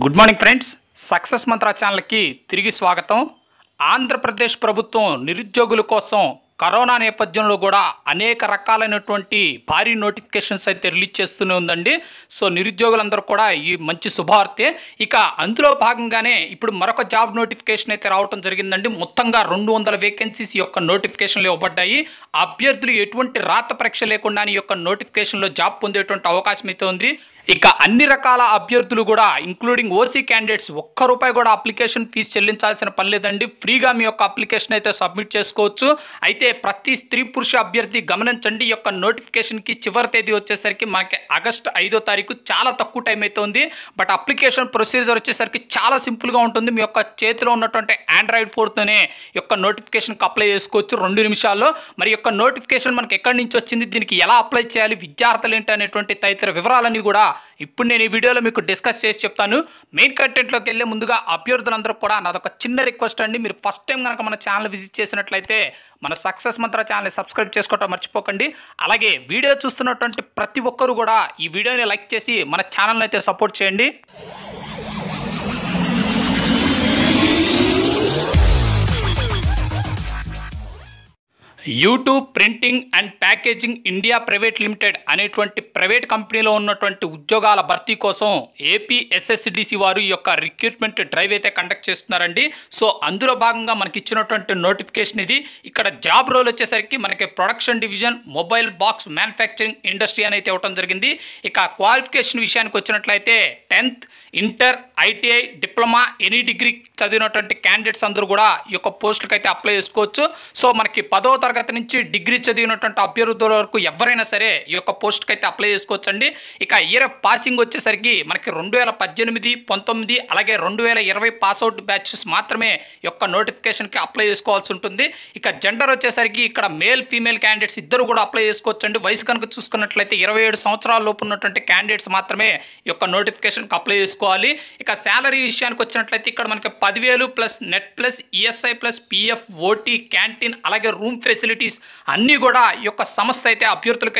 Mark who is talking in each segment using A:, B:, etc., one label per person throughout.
A: good morning friends success మంత్ర ఛానల్కి తిరిగి స్వాగతం ఆంధ్రప్రదేశ్ ప్రభుత్వం నిరుద్యోగుల కోసం కరోనా నేపథ్యంలో కూడా అనేక రకాలైనటువంటి భారీ నోటిఫికేషన్స్ అయితే రిలీజ్ చేస్తూనే ఉందండి సో నిరుద్యోగులందరూ కూడా ఈ మంచి శుభార్తే ఇక అందులో భాగంగానే ఇప్పుడు మరొక జాబ్ నోటిఫికేషన్ అయితే రావడం జరిగిందండి మొత్తంగా రెండు వందల వేకెన్సీస్ యొక్క నోటిఫికేషన్లు ఇవ్వబడ్డాయి అభ్యర్థులు ఎటువంటి రాత పరీక్ష లేకుండా ఈ యొక్క నోటిఫికేషన్లో జాబ్ పొందేటువంటి అవకాశం అయితే ఉంది ఇక అన్ని రకాల అభ్యర్థులు కూడా ఇంక్లూడింగ్ ఓసీ క్యాండిడేట్స్ ఒక్క రూపాయి కూడా అప్లికేషన్ ఫీజు చెల్లించాల్సిన పని లేదండి ఫ్రీగా మీ యొక్క అప్లికేషన్ అయితే సబ్మిట్ చేసుకోవచ్చు అయితే ప్రతి స్త్రీ పురుష అభ్యర్థి గమనించండి ఈ యొక్క నోటిఫికేషన్కి చివరి తేదీ వచ్చేసరికి మనకి ఆగస్ట్ ఐదో తారీఖు చాలా తక్కువ టైం అయితే ఉంది బట్ అప్లికేషన్ ప్రొసీజర్ వచ్చేసరికి చాలా సింపుల్గా ఉంటుంది మీ యొక్క చేతిలో ఉన్నటువంటి ఆండ్రాయిడ్ ఫోన్తోనే యొక్క నోటిఫికేషన్కి అప్లై చేసుకోవచ్చు రెండు నిమిషాల్లో మరి యొక్క నోటిఫికేషన్ మనకి ఎక్కడి నుంచి వచ్చింది దీనికి ఎలా అప్లై చేయాలి విద్యార్థులు ఏంటి అనేటువంటి తదితర వివరాలన్నీ కూడా ఇప్పుడు నేను ఈ వీడియోలో మీకు డిస్కస్ చేసి చెప్తాను మెయిన్ కంటెంట్లోకి వెళ్ళే ముందుగా అభ్యర్థులందరూ కూడా నాదొక చిన్న రిక్వెస్ట్ అండి మీరు ఫస్ట్ టైం కనుక మన ఛానల్ విజిట్ చేసినట్లయితే మన సక్సెస్ మంత్ర ఛానల్ని సబ్స్క్రైబ్ చేసుకోవటం మర్చిపోకండి అలాగే వీడియో చూస్తున్నటువంటి ప్రతి ఒక్కరు కూడా ఈ వీడియోని లైక్ చేసి మన ఛానల్ని అయితే సపోర్ట్ చేయండి YouTube printing and packaging India private limited అనేటువంటి ప్రైవేట్ కంపెనీలో ఉన్నటువంటి ఉద్యోగాల భర్తీ కోసం ఏపీఎస్ఎస్డిసి వారు ఈ యొక్క రిక్రూట్మెంట్ డ్రైవ్ అయితే కండక్ట్ చేస్తున్నారండి సో అందులో భాగంగా మనకి ఇచ్చినటువంటి నోటిఫికేషన్ ఇది ఇక్కడ జాబ్ రోల్ వచ్చేసరికి మనకి production division mobile box manufacturing industry అని అయితే ఇవ్వడం జరిగింది ఇక క్వాలిఫికేషన్ విషయానికి వచ్చినట్లయితే tenth inter ITI diploma any degree చదివినటువంటి క్యాండిడేట్స్ అందరూ కూడా ఈ యొక్క పోస్టులకు అయితే అప్లై చేసుకోవచ్చు సో మనకి పదో తరగతి నుంచి డిగ్రీ చదివినటువంటి అభ్యర్థుల వరకు ఎవరైనా సరే ఈ యొక్క పోస్ట్కి అయితే అప్లై చేసుకోవచ్చండి ఇక ఇయర్ పాసింగ్ వచ్చేసరికి మనకి రెండు వేల పద్దెనిమిది పంతొమ్మిది అలాగే రెండు వేల ఇరవై పాస్అవుట్ బ్యాచెస్ మాత్రమే యొక్క నోటిఫికేషన్కి అప్లై చేసుకోవాల్సి ఉంటుంది ఇక జెండర్ వచ్చేసరికి ఇక్కడ మేల్ ఫీమేల్ క్యాండిడేట్స్ ఇద్దరు కూడా అప్లై చేసుకోవచ్చండి వయసు కనుక చూసుకున్నట్లయితే ఇరవై ఏడు సంవత్సరాల లోపు ఉన్నటువంటి క్యాండిడేట్స్ మాత్రమే ఈ యొక్క నోటిఫికేషన్కి అప్లై చేసుకోవాలి ఇక శాలరీ విషయానికి వచ్చినట్లయితే ఇక్కడ మనకి పదివేలు plus net plus ESI plus PF OT canteen అలాగే రూమ్ ఫేస్ ఫెసిలిటీస్ అన్నీ కూడా ఈ యొక్క సంస్థ అయితే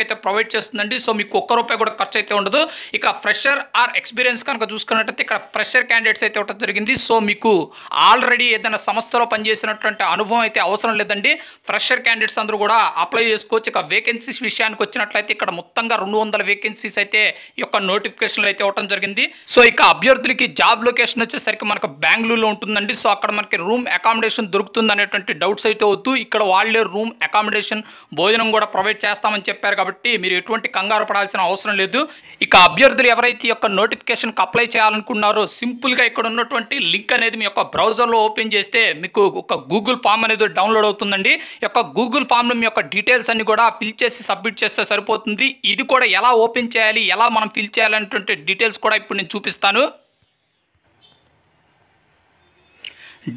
A: అయితే ప్రొవైడ్ చేస్తుందండి సో మీకు ఒక్క రూపాయి కూడా ఖర్చు అయితే ఉండదు ఇక ఫ్రెషర్ ఆర్ ఎక్స్పీరియన్స్ కనుక చూసుకున్నట్టయితే ఇక్కడ ఫ్రెషర్ క్యాండిడేట్స్ అయితే ఉండటం జరిగింది సో మీకు ఆల్రెడీ ఏదైనా సంస్థలో పనిచేసినటువంటి అనుభవం అయితే అవసరం లేదండి ఫ్రెషర్ క్యాండిడేట్స్ అందరూ కూడా అప్లై చేసుకోవచ్చు ఇక వేకెన్సీస్ విషయానికి వచ్చినట్లయితే ఇక్కడ మొత్తంగా రెండు వందల వేకెన్సీస్ అయితే ఈ యొక్క నోటిఫికేషన్లు అయితే ఇవ్వడం జరిగింది సో ఇక అభ్యర్థులకి జాబ్ లొకేషన్ వచ్చేసరికి మనకు బెంగళూరులో ఉంటుందండి సో అక్కడ మనకి రూమ్ అకామిడేషన్ దొరుకుతుంది అనేటువంటి డౌట్స్ అయితే వద్దు ఇక్కడ వాళ్ళే రూమ్ రూమ్ అకామిడేషన్ భోజనం కూడా ప్రొవైడ్ చేస్తామని చెప్పారు కాబట్టి మీరు ఎటువంటి కంగారు పడాల్సిన అవసరం లేదు ఇక అభ్యర్థులు ఎవరైతే యొక్క నోటిఫికేషన్కి అప్లై చేయాలనుకున్నారో సింపుల్గా ఇక్కడ ఉన్నటువంటి లింక్ అనేది మీ యొక్క బ్రౌజర్లో ఓపెన్ చేస్తే మీకు ఒక గూగుల్ ఫామ్ అనేది డౌన్లోడ్ అవుతుందండి యొక్క గూగుల్ ఫామ్లో మీ యొక్క డీటెయిల్స్ అన్ని కూడా ఫిల్ చేసి సబ్మిట్ చేస్తే సరిపోతుంది ఇది కూడా ఎలా ఓపెన్ చేయాలి ఎలా మనం ఫిల్ చేయాలనేటువంటి డీటెయిల్స్ కూడా ఇప్పుడు నేను చూపిస్తాను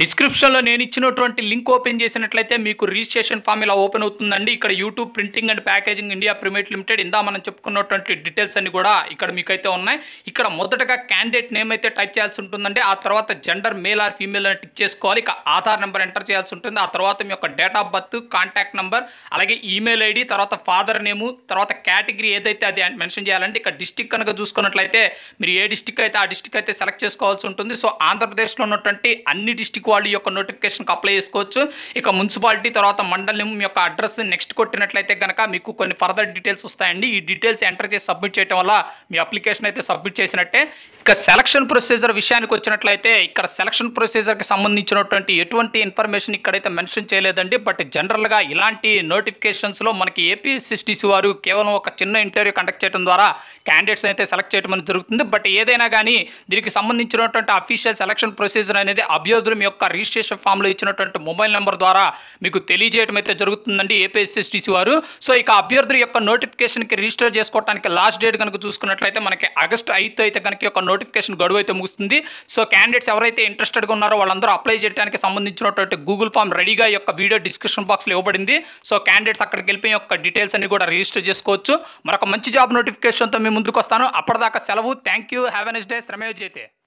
A: డిస్క్రిప్షన్లో నేను ఇచ్చినటువంటి లింక్ ఓపెన్ చేసినట్లయితే మీకు రిజిస్ట్రేషన్ ఫామ్ ఇలా ఓపెన్ అవుతుందండి ఇక్కడ YouTube printing and packaging India private limited ఇందా మనం చెప్పుకున్నటువంటి డీటెయిల్స్ అన్ని కూడా ఇక్కడ మీకైతే ఉన్నాయి ఇక్కడ మొదటగా క్యాండిడేట్ నేమ్ అయితే టైప్ చేయాల్సి ఉంటుందండి ఆ తర్వాత జెండర్ మేల్ ఆర్ ఫీమేల్ అని టిక్ చేసుకోవాలి ఇక ఆధార్ నెంబర్ ఎంటర్ చేయాల్సి ఉంటుంది ఆ తర్వాత మీ యొక్క date of birth contact number అలాగే ఈమెయిల్ ఐడి తర్వాత ఫాదర్ నేము తర్వాత కేటగిరీ ఏదైతే అది మెన్షన్ చేయాలంటే ఇక్కడ డిస్టిక్ కనుక చూసుకున్నట్లయితే మీరు ఏ డిస్టిక్ అయితే ఆ డిస్టిక్ అయితే సెలెక్ట్ చేసుకోవాల్సి ఉంటుంది సో ఆంధ్రప్రదేశ్లో ఉన్నటువంటి అన్ని డిస్టిక్ డిస్టిక్ వాళ్ళు యొక్క నోటిఫికేషన్కి అప్లై చేసుకోవచ్చు ఇక మున్సిపాలిటీ తర్వాత మండలం యొక్క అడ్రస్ నెక్స్ట్ కొట్టినట్లయితే కనుక మీకు కొన్ని ఫర్దర్ డీటెయిల్స్ వస్తాయండి ఈ డీటెయిల్స్ ఎంటర్ చేసి సబ్మిట్ చేయడం వల్ల మీ అప్లికేషన్ అయితే సబ్మిట్ చేసినట్టే ఇక సెలక్షన్ ప్రొసీజర్ విషయానికి వచ్చినట్లయితే ఇక్కడ సెలక్షన్ ప్రొసీజర్కి సంబంధించినటువంటి ఎటువంటి ఇన్ఫర్మేషన్ ఇక్కడైతే మెన్షన్ చేయలేదండి బట్ జనరల్గా ఇలాంటి నోటిఫికేషన్స్లో మనకి ఏపీఎస్ఎస్టీసీ వారు కేవలం ఒక చిన్న ఇంటర్వ్యూ కండక్ట్ చేయడం ద్వారా క్యాండిడేట్స్ అయితే సెలెక్ట్ చేయడం జరుగుతుంది బట్ ఏదైనా కానీ దీనికి సంబంధించినటువంటి అఫీషియల్ సెలక్షన్ ప్రొసీజర్ అనేది అభ్యర్థులు మీ యొక్క రిజిస్ట్రేషన్ ఫామ్లో ఇచ్చినటువంటి మొబైల్ నెంబర్ ద్వారా మీకు తెలియజేయడం అయితే జరుగుతుందండి ఏపీఎస్ఎస్టీసీ వారు సో ఇక అభ్యర్థుల యొక్క నోటిఫికేషన్కి రిజిస్టర్ చేసుకోవడానికి లాస్ట్ డేట్ కనుక చూసుకున్నట్లయితే మనకి ఆగస్ట్ ఐదు అయితే కనుక యొక్క నోటిఫికేషన్ గడువు అయితే ముగుస్తుంది సో క్యాండిడేట్స్ ఎవరైతే ఇంట్రెస్టెడ్గా ఉన్నారో వాళ్ళందరూ అప్లై చేయడానికి సంబంధించినటువంటి గూగుల్ ఫామ్ రెడీగా యొక్క వీడియో డిస్క్రిప్షన్ బాక్స్లో ఇవ్వబడింది సో క్యాండిడేట్స్ అక్కడికి వెళ్ళిపోయి యొక్క డీటెయిల్స్ అన్ని కూడా రిజిస్టర్ చేసుకోవచ్చు మరొక మంచి జాబ్ నోటిఫికేషన్తో మీ ముందుకు వస్తాను అప్పటిదాకా సెలవు thank you have nice day శ్రమయోజైతే